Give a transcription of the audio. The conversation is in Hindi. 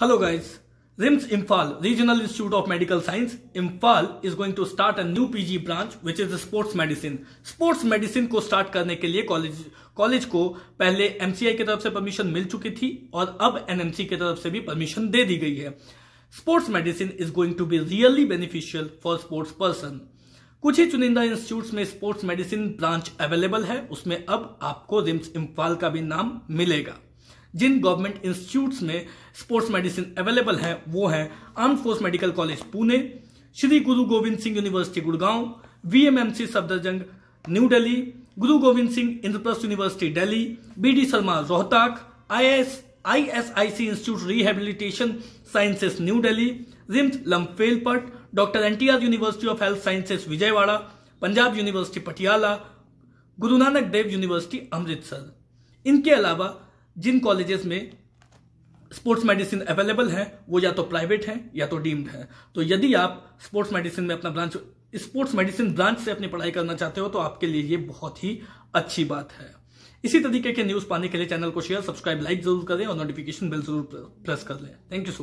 hello guys RIMS Imphal regional institute of medical science Imphal is going to start a new PG branch which is sports medicine sports medicine को स्टार्ट करने के लिए कॉलेज कॉलेज को पहले एमसीआई की तरफ से परमिशन मिल चुकी थी और अब एनएमसी की तरफ से भी परमिशन दे दी गई है sports medicine is going to be really beneficial for sports person कुछ ही चुनिंदा इंस्टीट्यूट्स में स्पोर्ट्स मेडिसिन ब्रांच अवेलेबल है उसमें अब आपको रिम्स इम्फाल का भी नाम मिलेगा जिन गवर्नमेंट इंस्टीट्यूट्स में स्पोर्ट्स मेडिसिन अवेलेबल है वो है arm force medical college Pune Shri Guru Gobind Singh university Gurgaon VMMC Safdarjung new Delhi Guru Gobind Singh Indraprastha university Delhi BD Sharma Rohtak I ISIC institute rehabilitation sciences new Delhi RIMS Lamphelpat doctor NTR university of health sciences Vijayawada Punjab university Patiala Guru Nanak Dev university Amritsar इनके अलावा जिन कॉलेजेस में स्पोर्ट्स मेडिसिन अवेलेबल है वो या तो प्राइवेट है या तो डीम्ड है तो यदि आप स्पोर्ट्स मेडिसिन में अपना ब्रांच स्पोर्ट्स मेडिसिन ब्रांच से अपनी पढ़ाई करना चाहते हो तो आपके लिए ये बहुत ही अच्छी बात है इसी तरीके के न्यूज़ पाने के लिए चैनल को शेयर सब्सक्राइब लाइक जरूर करें और नोटिफिकेशन बेल जरूर प्रेस कर लें थैंक यू सो मच